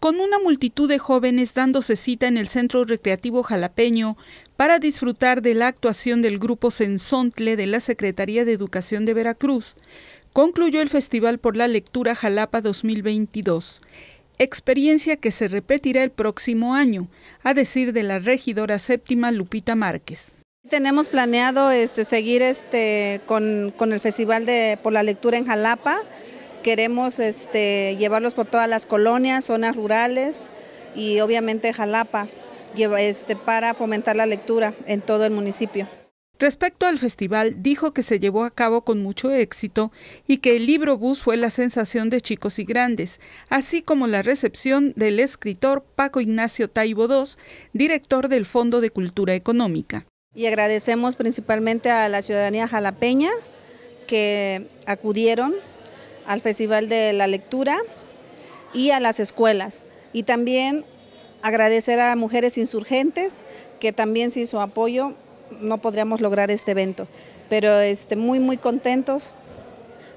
con una multitud de jóvenes dándose cita en el Centro Recreativo Jalapeño para disfrutar de la actuación del grupo Sensontle de la Secretaría de Educación de Veracruz, concluyó el Festival por la Lectura Jalapa 2022, experiencia que se repetirá el próximo año, a decir de la regidora séptima Lupita Márquez. Tenemos planeado este, seguir este, con, el Festival por la Lectura en Jalapa, Queremos este, llevarlos por todas las colonias, zonas rurales y obviamente Jalapa este, para fomentar la lectura en todo el municipio. Respecto al festival, dijo que se llevó a cabo con mucho éxito y que el libro bus fue la sensación de chicos y grandes, así como la recepción del escritor Paco Ignacio Taibo II, director del Fondo de Cultura Económica. Y agradecemos principalmente a la ciudadanía jalapeña que acudieron al Festival de la Lectura y a las escuelas. Y también agradecer a Mujeres Insurgentes, que también sin su apoyo no podríamos lograr este evento. Pero este, muy, muy contentos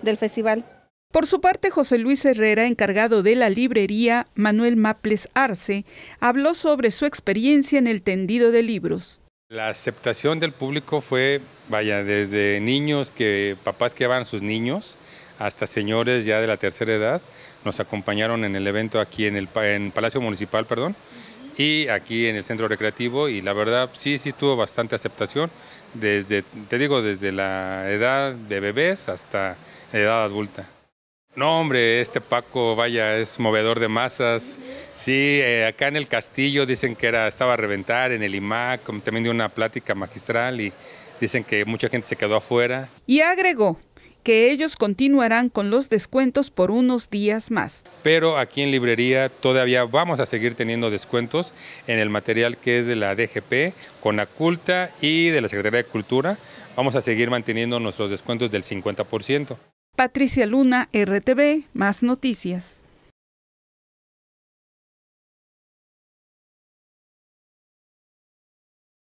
del festival. Por su parte, José Luis Herrera, encargado de la librería Manuel Maples Arce, habló sobre su experiencia en el tendido de libros. La aceptación del público fue, vaya, desde niños, que papás que van sus niños, hasta señores ya de la tercera edad, nos acompañaron en el evento aquí en el Palacio Municipal, perdón, y aquí en el centro recreativo y la verdad sí, sí tuvo bastante aceptación, desde, te digo, desde la edad de bebés hasta la edad adulta. No, hombre, este Paco, vaya, es movedor de masas. Sí, eh, acá en el castillo dicen que era, estaba a reventar, en el IMAC, también dio una plática magistral y dicen que mucha gente se quedó afuera. Y agregó que ellos continuarán con los descuentos por unos días más. Pero aquí en librería todavía vamos a seguir teniendo descuentos en el material que es de la DGP, con la culta y de la Secretaría de Cultura. Vamos a seguir manteniendo nuestros descuentos del 50%. Patricia Luna, RTV, más noticias.